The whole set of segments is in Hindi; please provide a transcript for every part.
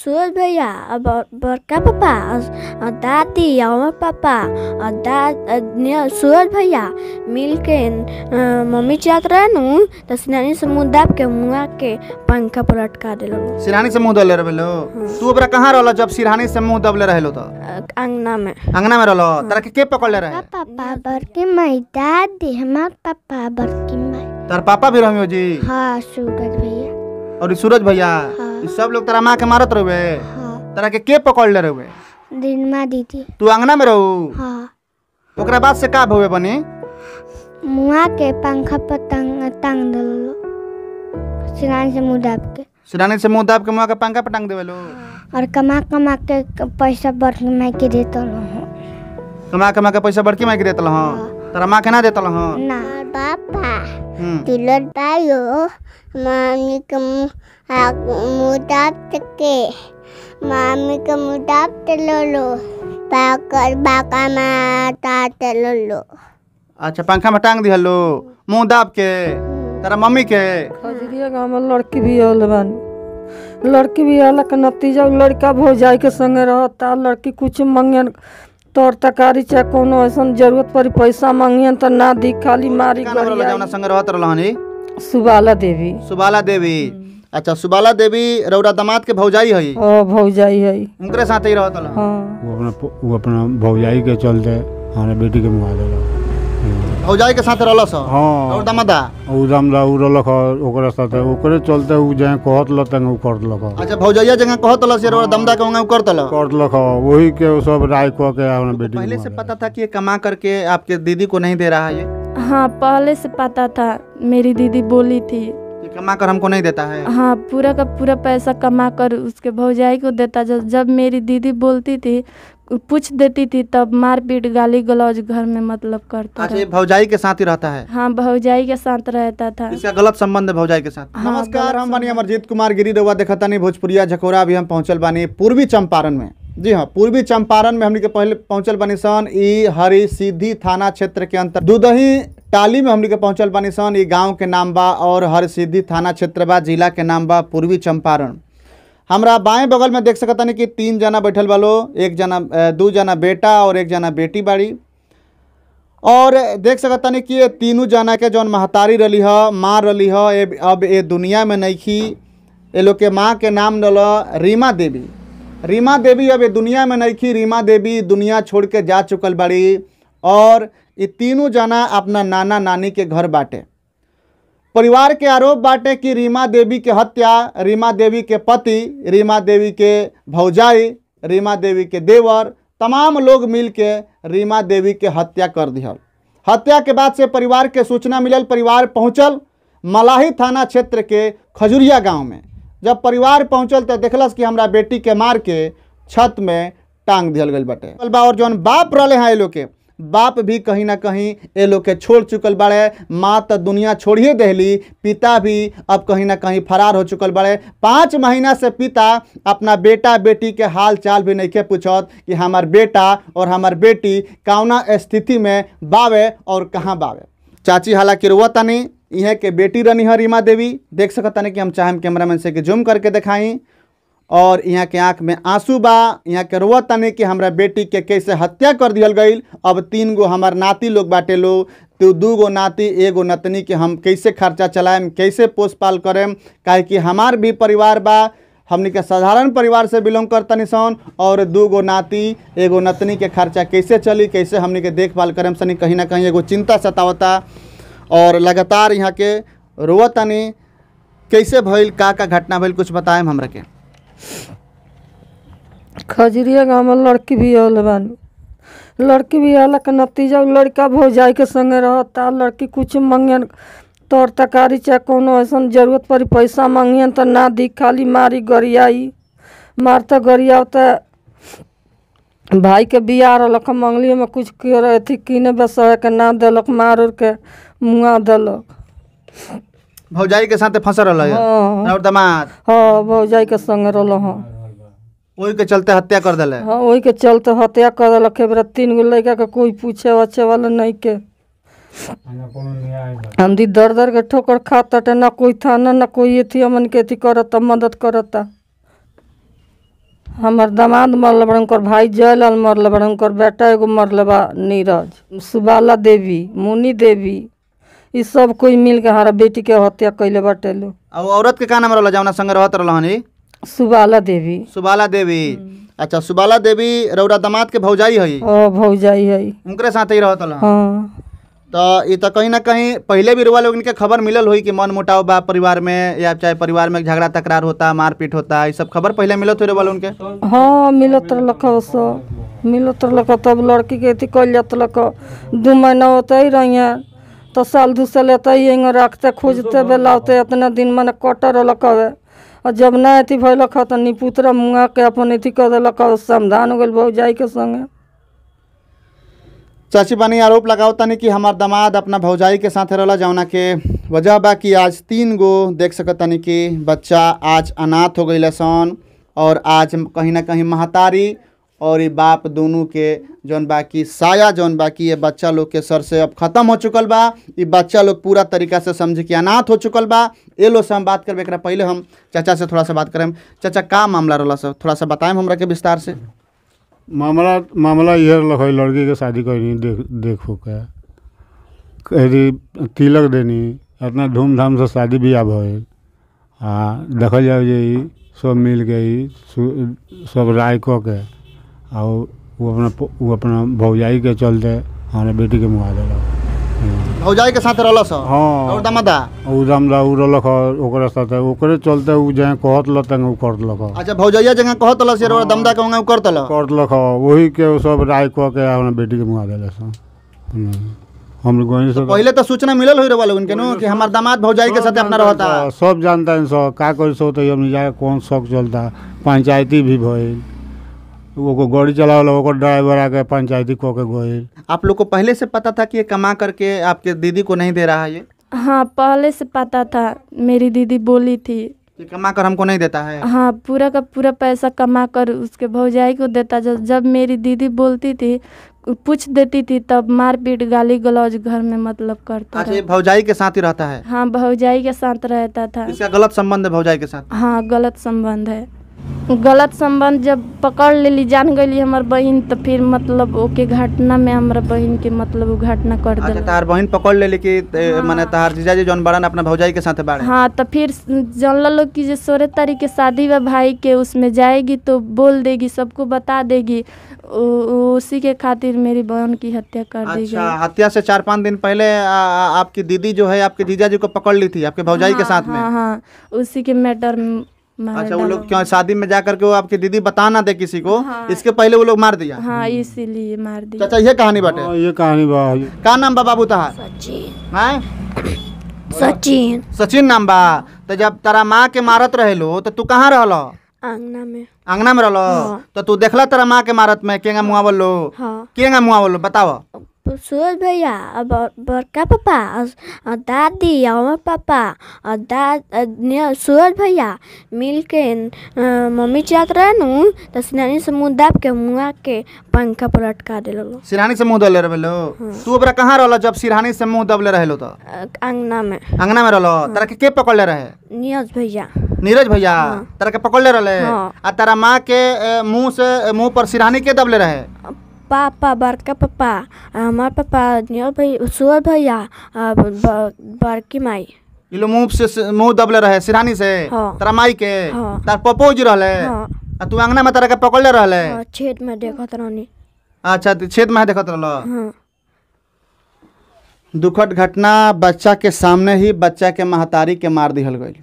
सूरज भैया और बड़का पापा और दादी और पापा और दा सूरज भैया मिल के मम्मी चलात रहनु तो सिनानी से के मुँह के पंखा पर लटका दिलो सिरहानी से मुँह दबले तू ओकरा कहाँ रहलो जब सिरहानी से मुँह दबले तो अंगना में अंगना में रहलो तारा के के पकड़ले रहे पापा बड़की माई दादी हमार पापा बड़की माई तार पापा भी जी हाँ सूरज भैया और सूरज भैया हाँ हाँ। सब लोग तारा माँ के मारत रहे हाँ। तारा के के पकड़ ले रहे दिनमा दीदी तू अंगना में रहू हाँ। ओकरा बाद से का भवे बनी मुआ के पंखा पर तंग तंग दलो सिराने से मुंह दाब के सिराने से मुंह दाब के मुआ के पंखा पर टांग देवे लो हाँ। और कमा कमा के पैसा बड़की माई के देता लो कमा कमा के पैसा बड़की माई के देता लो हाँ। तारा माँ के ना देता लो ना पापा दिलत हम्म। बायो मामी का मुदाब के मामी का मुदाब चलो लो पाकर बाका माता चलो लो अच्छा पंखा में टांग दिया लो मुंह दाब के तेरा मम्मी के खजरिया गांव में लड़की भी होल बानी लड़की भी होला के नतीजा लड़का जाए के संग रहता लड़की कुछ मंगे तोर तकारी चाहे कोनो ऐसा जरूरत पर पैसा मंगियन तो ना दी खाली मारी गरिया संगे रहत रहनी सुबाला देवी सुबाला देवी अच्छा सुबाला देवी रौरा दामाद के भौजाई है ओ भौजाई है उनके साथ ही रहत हां वो अपना वो अपना भौजाई के चलते हमारे बेटी के मुआ देला भौजाई के साथ रहला स हां और दामादा ओ दामदा उ रहल ओकरा साथ ओकरे चलते उ जे कहत ल तंग उ कर ल अच्छा भौजाइया जगह कहत ल से रौरा दामदा के उ करत ल कर लख हाँ। वही के सब राय क के हमारे बेटी पहले से पता था कि ये कमा करके आपके दीदी को नहीं दे रहा है हाँ पहले से पता था मेरी दीदी बोली थी कमा कर हमको नहीं देता है हाँ पूरा का पूरा पैसा कमा कर उसके भौजाई को देता जब जब मेरी दीदी बोलती थी पूछ देती थी तब मारपीट गाली गलौज घर में मतलब करता अच्छा भौजाई के साथ ही रहता है हाँ भौजाई के साथ रहता था इसका गलत संबंध है भौजाई के साथ हाँ, नमस्कार हम बनी अमरजीत कुमार गिरी देखा नहीं भोजपुरिया झकोरा अभी हम पहुंचल बानी पूर्वी चंपारण में जी हाँ पूर्वी चंपारण में हमने के पहले पहुंचल बनी सन ई हरी सीधी थाना क्षेत्र के अंतर्गत दुदही टाली में हमने के पहुंचल सन ई गाँव के नाम बा और हर सीधी थाना क्षेत्र बा जिला के नाम बा पूर्वी चंपारण हमरा बाएं बगल में देख सकता नहीं कि तीन जना बैठल बलो एक जना दू जना बेटा और एक जना बेटी बाड़ी और देख सकता नहीं कि ये तीनों जना के जौन महतारी रही है माँ रही है अब ये दुनिया में नहीं खी ये लोग के माँ के नाम रल रीमा देवी रीमा देवी अब दुनिया में नहीं थी रीमा देवी दुनिया छोड़ के जा चुकल बड़ी और ये तीनों जना अपना नाना नानी के घर बाटे परिवार के आरोप बाटे कि रीमा देवी के हत्या रीमा देवी के पति रीमा देवी के भौजाई रीमा देवी के देवर तमाम लोग मिल के रीमा देवी के हत्या कर दिया हत्या के बाद से परिवार के सूचना मिलल परिवार पहुंचल मलाही थाना क्षेत्र के खजुरिया गांव में जब परिवार पहुँचल तो देखलस कि हमारा बेटी के मार के छत में टांग दिल गई बाटे और जौन बाप रहे हैं ये लोग के बाप भी कहीं ना कहीं ये लोग के छोड़ चुकल बड़े माँ तो दुनिया छोड़िए दहली पिता भी अब कहीं ना कहीं फरार हो चुकल बड़े पाँच महीना से पिता अपना बेटा बेटी के हाल चाल भी नहीं के पूछत कि हमार बेटा और हमार बेटी कौना स्थिति में बावे और कहाँ बावे चाची हालांकि रुआ नहीं यहाँ के बेटी रनी है रीमा देवी देख सकतानी कि हम चाहे कैमरामैन से के जूम करके दिखाई और यहाँ के आँख में आंसू बा यहाँ के रोआ तने कि हमारा बेटी के कैसे हत्या कर दिया गई अब तीन गो हमार नाती लोग बाटे लोग तो दू गो नाती एगो नतनी के हम कैसे खर्चा चलाएम कैसे पोष पाल करेम काहे कि हमार भी परिवार बा हमने के साधारण परिवार से बिलोंग करतनी सन और दू गो नाती एगो नतनी के खर्चा कैसे चली कैसे हमने के देखभाल करेम सनी कहीं ना कहीं एगो चिंता सतावता और लगातार यहाँ के रोआ कैसे भइल का का घटना भइल कुछ बताएं हमरा के खजरिया गाँव में लड़की भी अल बानी लड़की भी अलग के नतीजा लड़का भौजाई के संगे रहता लड़की कुछ मंगे तोर तकारी चाहे कोनो ऐसा जरूरत पड़ी पैसा मंगियन तो ना दी खाली मारी गरियाई मारता गरिया तो भाई के बियाह रहलक मंगलियों में कुछ कर अथी किने बसह के ना देलक मार उर के मुआ देलक भौजाई के साथ साथे फंसल रहल और दमाद हाँ भौजाई के संग रहा हाँ वही के चलते हत्या कर दिले हाँ वही के चलते हत्या कर के बरत तीन गो लड़का का कोई पूछे वाचे वाले नहीं के हम दी दर दर के ठोकर खाता ना कोई था ना ना कोई ये थी अमन के थी करता मदद करता हमार दामाद मरल बड़न कर भाई जयलाल मरल बड़न कर बेटा एगो मरल बा नीरज सुबाला देवी मुनि देवी ये सब कोई मिल के हमारा बेटी के हत्या कैले बाटे लो औरत के का नाम रहा जौना संग रहत रहल सुबाला देवी सुबाला देवी हम्म। अच्छा सुबाला देवी रौरा दामाद के भौजाई है भौजाई है उनके साथ ही रहत हाँ तो ये तो कहीं ना कहीं पहले भी रुआ लोग इनके खबर मिलल हुई कि मन मोटाओ बा परिवार में या चाहे परिवार में झगड़ा तकरार होता मारपीट होता ये सब खबर पहले मिलत हुई रुआ उनके हाँ मिलत रख मिलत रख तब लड़की के अथी कल जात दू महीना होते ही रही है तो साल दू साल एत रखते खोजते बेलाते इतना दिन मैंने कट रख और जब ना अथी भलक तो निपुतरा मुँह के अपन अथी कर दिलक समधान हो गए भाई के संगे चाची बानी आरोप लगावतानी कि हमार दामाद अपना भौजाई के साथ रहला जौना के वजह बा कि आज तीन गो देख सकतानी कि बच्चा आज अनाथ हो गई सन और आज कहीं ना कहीं महतारी और ये बाप दोनों के जौन बाकी साया जौन बाकी ये बच्चा लोग के सर से अब ख़त्म हो चुकल बा ये बच्चा लोग पूरा तरीका से समझे कि अनाथ हो चुकल बा ये लोग से हम बात करबे पहले हम चाचा से थोड़ा सा बात करें चाचा का मामला रहा सर थोड़ा सा बताएं हमरा के विस्तार से मामला मामला यह लख लड़की के शादी करनी देख देखो का यदि तिलक देनी इतना धूमधाम से शादी ब्याह भइल आ देख जाओ जे सब मिल के सब राय क के आ अपना वो अपना भौजाई के चलते हमारे बेटी के मुँह दिलक भौजाई के साथ रहलस हाँ और दमदा उ दमदा उ रहलक ओकरा साथ ओकरे चलते उ जे कहत ल लतंग उ करत लक अच्छा भौजाईया जगह कहत ल से रे दमदा के उ करत लक करत लक वही के सब राय क के अपना बेटी के मुआ देले स हम गोइन से पहले त सूचना मिलल होई रहल उनके नो कि हमर दामाद भौजाई के साथ अपना रहता सब जानता है सब का कर सो त हम जा कौन शौक चलता पंचायती भी भइल वो को गाड़ी चला वो को ड्राइवर आ गया पंचायती को के गोई आप लोग को पहले से पता था कि ये कमा करके आपके दीदी को नहीं दे रहा है ये हाँ पहले से पता था मेरी दीदी बोली थी कि कमा कर हमको नहीं देता है हाँ पूरा का पूरा पैसा कमा कर उसके भौजाई को देता जब जब मेरी दीदी बोलती थी पूछ देती थी तब मारपीट गाली गलौज घर में मतलब करता अच्छा भौजाई के साथ ही रहता है हाँ भौजाई के साथ रहता था इसका गलत संबंध है भौजाई के साथ हाँ गलत संबंध है गलत संबंध जब पकड़ लेली जान गई हमार बहन तो फिर मतलब ओके घटना में हमारे बहन के मतलब वो घटना कर अच्छा, दे तार बहन पकड़ ले कि हाँ। माने तार जीजा जी जौन बड़न अपना भौजाई के साथ बाड़े हाँ तो फिर जान लो कि जो सोलह तारीख के शादी व भाई के उसमें जाएगी तो बोल देगी सबको बता देगी उसी के खातिर मेरी बहन की हत्या कर दी अच्छा, हत्या से चार पाँच दिन पहले आ, आपकी दीदी जो है आपके जीजा जी को पकड़ ली थी आपके भौजाई हाँ, के साथ हाँ, में हाँ, हाँ उसी के मैटर अच्छा वो लोग क्यों शादी में जा करके वो आपकी दीदी बता ना दे किसी को हाँ, इसके पहले वो लोग मार दिया हाँ इसीलिए मार दिया अच्छा ये कहानी बाटे हाँ, ये कहानी का नाम बा बाबू तहार सचिन सचिन सचिन नाम बा तो जब तारा माँ के मारत रहे लो तो तू कहाँ रह अंगना में अंगना में रहलो हाँ। तो तू देखला तारा माँ के मारत में केंगा मुआ बोलो हाँ। केंगा मुआवल बोलो बताओ सूरज भैया और बड़का पापा और दादी और हमर पापा और दा सूरज भैया मिल के मम्मी चाहत रहे नु तो सिनानी से मुँह दाब के मुँह के पंखा पर लटका दिल सिरानी से मुँह दबले रहे तू अब कहाँ रहो जब सिरानी से मुँह दबले रहे तो अंगना में अंगना में रहो तरह के के ले रहे नीरज भैया नीरज भैया तरह के पकड़ ले रहे आ तारा माँ के मुँह से मुँह पर सिरानी के दबले रहे पापा बड़का पापा हमार पापा नियर भाई सुअर भैया बड़की माई ये लो मुंह से मुंह दबले रहे सिरानी से हाँ। तारा माई के हाँ। तार पपो जी रहले हाँ। तू अंगना में तारा के पकड़ ले रहले हाँ, छेद में देखत रहनी अच्छा छेद में देखत रहलो हाँ। दुखद घटना बच्चा के सामने ही बच्चा के महतारी के मार दिहल गई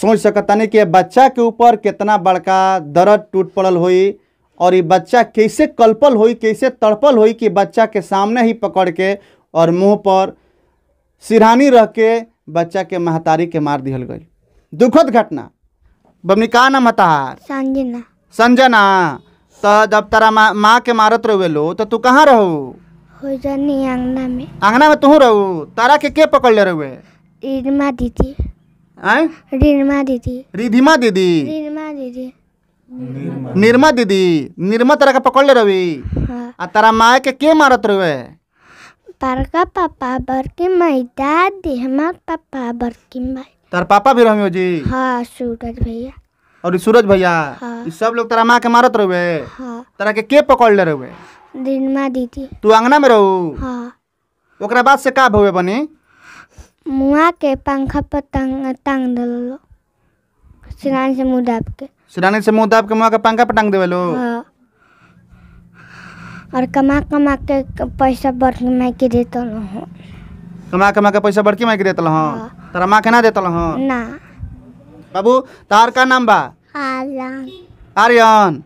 सोच नहीं कि बच्चा के ऊपर कितना बड़का दर्द टूट पड़ल हुई और ये बच्चा कैसे कल्पल हुई कैसे तड़पल हुई कि बच्चा के सामने ही पकड़ के और मुंह पर सिरहानी रह के बच्चा के महतारी के मार दिया गई दुखद घटना बमनी का नाम हतार संजना संजना तो जब तारा माँ मा के मारत रहे लो तो तू कहाँ रहो आंगना में आंगना में तू रहो तारा के के पकड़ ले रहे रिधिमा दीदी रिधिमा दीदी रिधिमा दीदी रिधिमा दीदी निर्मा दीदी निर्मा तरह का पकड़ ले रवि हाँ। आ तारा माए के के मारत रहे बड़का पापा बड़की माई दादी हमार पापा बड़की माई तार पापा भी रहो जी हाँ सूरज भैया और सूरज भैया हाँ। सब लोग तारा माँ के मारत रहे हाँ। तारा के के पकड़ ले रहे निर्मा दीदी तू अंगना में रहू हाँ। ओकरा बाद से का भवे बनी मुआ के पंखा पर तंग तंग दलो सिराने से मुंह दाब के सिराने से मुंह दाब के मुँह के पंखा पटांग देवे लो हाँ। और कमा कमा के पैसा बड़की मायके देता हूँ कमा कमा के पैसा बड़की मायके देता हूँ तारा माँ के ना देता हूँ ना बाबू तार का नाम बा आर्यन आर्यन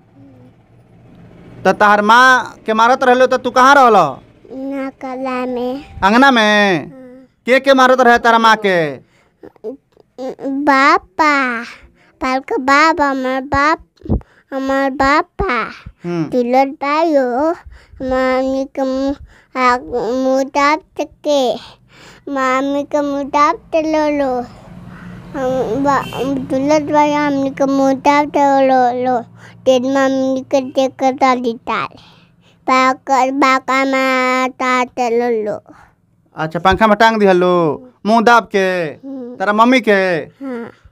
तो तहार माँ के मारत रहलो तो तू कहाँ रहलो ना में अंगना में के के मारत रहे तारा माँ के बापा কালকে বাপ আমার বাপ আমার বাপা দুলর বায়ু মামিকে মুদাব থেকে মামিকে মুদাব তেলো দুলর বায়ু আমনিকে মুদাব তেলো তেল মামিকে দেখে তালিতাল पाकर बाका माता तलो लो अच्छा पंखा में टांग दिया लो मुंह दाब के तेरा मम्मी के हाँ।